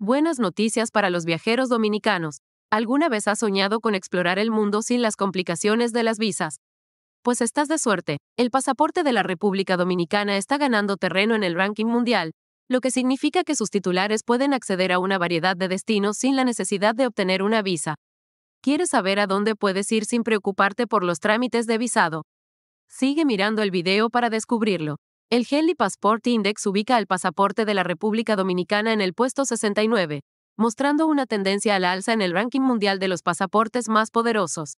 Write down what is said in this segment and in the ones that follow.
Buenas noticias para los viajeros dominicanos. ¿Alguna vez has soñado con explorar el mundo sin las complicaciones de las visas? Pues estás de suerte. El pasaporte de la República Dominicana está ganando terreno en el ranking mundial, lo que significa que sus titulares pueden acceder a una variedad de destinos sin la necesidad de obtener una visa. ¿Quieres saber a dónde puedes ir sin preocuparte por los trámites de visado? Sigue mirando el video para descubrirlo. El Henley Passport Index ubica al pasaporte de la República Dominicana en el puesto 69, mostrando una tendencia al alza en el ranking mundial de los pasaportes más poderosos.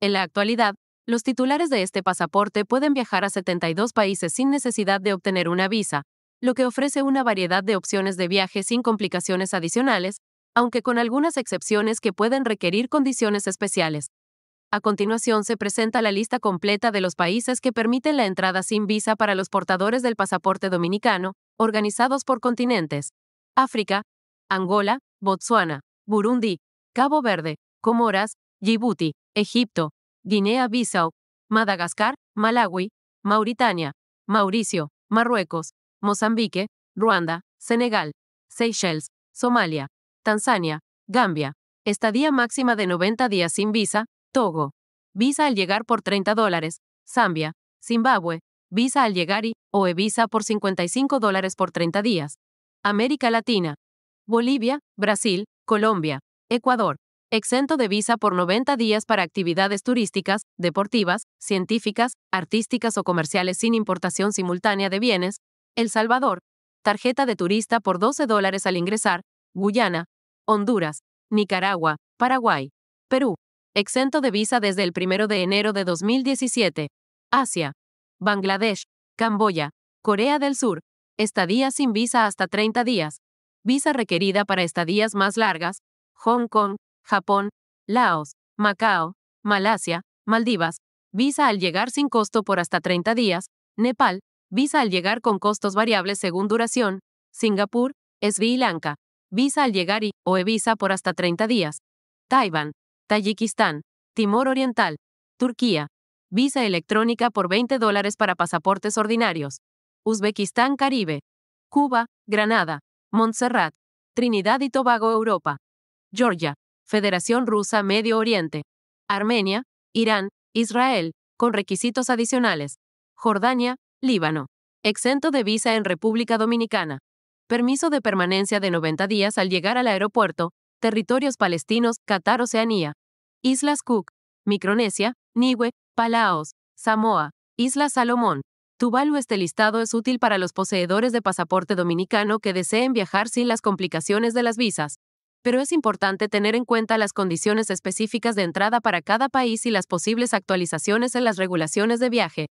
En la actualidad, los titulares de este pasaporte pueden viajar a 72 países sin necesidad de obtener una visa, lo que ofrece una variedad de opciones de viaje sin complicaciones adicionales, aunque con algunas excepciones que pueden requerir condiciones especiales. A continuación se presenta la lista completa de los países que permiten la entrada sin visa para los portadores del pasaporte dominicano, organizados por continentes. África, Angola, Botsuana, Burundi, Cabo Verde, Comoras, Djibouti, Egipto, Guinea-Bissau, Madagascar, Malawi, Mauritania, Mauricio, Marruecos, Mozambique, Ruanda, Senegal, Seychelles, Somalia, Tanzania, Gambia. Estadía máxima de 90 días sin visa, Togo. Visa al llegar por 30 dólares. Zambia. Zimbabue. Visa al llegar y o e-visa por 55 dólares por 30 días. América Latina. Bolivia, Brasil, Colombia, Ecuador. Exento de visa por 90 días para actividades turísticas, deportivas, científicas, artísticas o comerciales sin importación simultánea de bienes. El Salvador. Tarjeta de turista por 12 dólares al ingresar. Guyana, Honduras, Nicaragua, Paraguay, Perú exento de visa desde el 1 de enero de 2017. Asia, Bangladesh, Camboya, Corea del Sur, estadía sin visa hasta 30 días, visa requerida para estadías más largas, Hong Kong, Japón, Laos, Macao, Malasia, Maldivas, visa al llegar sin costo por hasta 30 días, Nepal, visa al llegar con costos variables según duración, Singapur, Sri Lanka, visa al llegar y o e visa por hasta 30 días, Taiwán, Tayikistán, Timor Oriental, Turquía. Visa electrónica por 20 dólares para pasaportes ordinarios. Uzbekistán Caribe. Cuba, Granada, Montserrat, Trinidad y Tobago Europa. Georgia, Federación Rusa Medio Oriente. Armenia, Irán, Israel, con requisitos adicionales. Jordania, Líbano. Exento de visa en República Dominicana. Permiso de permanencia de 90 días al llegar al aeropuerto, territorios palestinos, Qatar, Oceanía, Islas Cook, Micronesia, Niue, Palaos, Samoa, Islas Salomón. Tuvalu este listado es útil para los poseedores de pasaporte dominicano que deseen viajar sin las complicaciones de las visas. Pero es importante tener en cuenta las condiciones específicas de entrada para cada país y las posibles actualizaciones en las regulaciones de viaje.